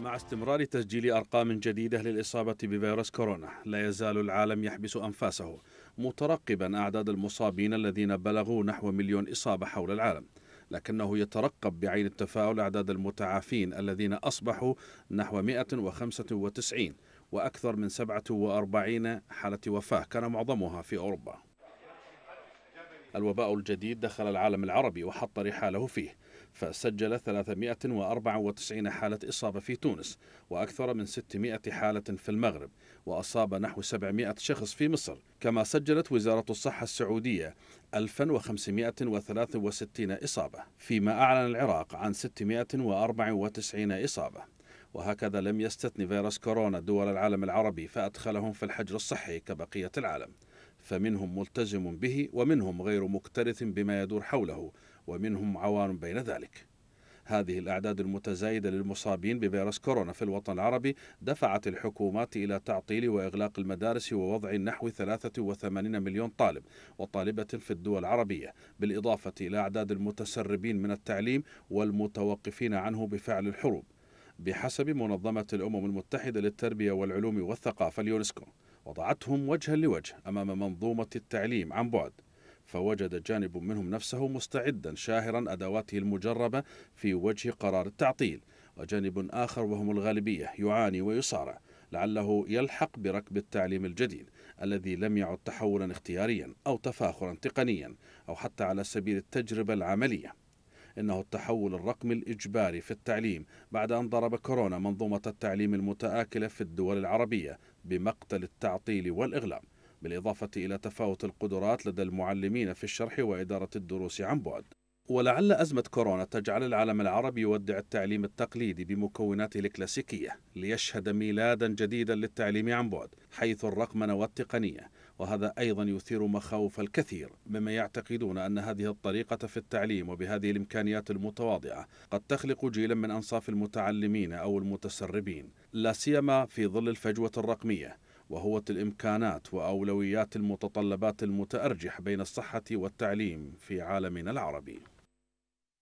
مع استمرار تسجيل أرقام جديدة للإصابة بفيروس كورونا لا يزال العالم يحبس أنفاسه مترقبا أعداد المصابين الذين بلغوا نحو مليون إصابة حول العالم لكنه يترقب بعين التفاؤل أعداد المتعافين الذين أصبحوا نحو 195 وأكثر من 47 حالة وفاة كان معظمها في أوروبا الوباء الجديد دخل العالم العربي وحط رحاله فيه فسجل 394 حالة إصابة في تونس وأكثر من 600 حالة في المغرب وأصاب نحو 700 شخص في مصر كما سجلت وزارة الصحة السعودية 1563 إصابة فيما أعلن العراق عن 694 إصابة وهكذا لم يستثني فيروس كورونا دول العالم العربي فأدخلهم في الحجر الصحي كبقية العالم فمنهم ملتزم به ومنهم غير مكترث بما يدور حوله ومنهم عوان بين ذلك هذه الأعداد المتزايدة للمصابين بفيروس كورونا في الوطن العربي دفعت الحكومات إلى تعطيل وإغلاق المدارس ووضع نحو 83 مليون طالب وطالبة في الدول العربية بالإضافة إلى أعداد المتسربين من التعليم والمتوقفين عنه بفعل الحروب بحسب منظمة الأمم المتحدة للتربية والعلوم والثقافة اليونسكو وضعتهم وجها لوجه أمام منظومة التعليم عن بعد فوجد جانب منهم نفسه مستعدا شاهرا أدواته المجربة في وجه قرار التعطيل وجانب آخر وهم الغالبية يعاني ويصارع لعله يلحق بركب التعليم الجديد الذي لم يعد تحولا اختياريا أو تفاخرا تقنيا أو حتى على سبيل التجربة العملية إنه التحول الرقمي الإجباري في التعليم بعد أن ضرب كورونا منظومة التعليم المتآكلة في الدول العربية بمقتل التعطيل والاغلاق بالإضافة إلى تفاوت القدرات لدى المعلمين في الشرح وإدارة الدروس عن بعد ولعل أزمة كورونا تجعل العالم العربي يودع التعليم التقليدي بمكوناته الكلاسيكية ليشهد ميلادا جديدا للتعليم عن بعد حيث الرقمنة والتقنية وهذا أيضا يثير مخاوف الكثير مما يعتقدون أن هذه الطريقة في التعليم وبهذه الإمكانيات المتواضعة قد تخلق جيلا من أنصاف المتعلمين أو المتسربين لا سيما في ظل الفجوة الرقمية وهوة الإمكانات وأولويات المتطلبات المتأرجح بين الصحة والتعليم في عالمنا العربي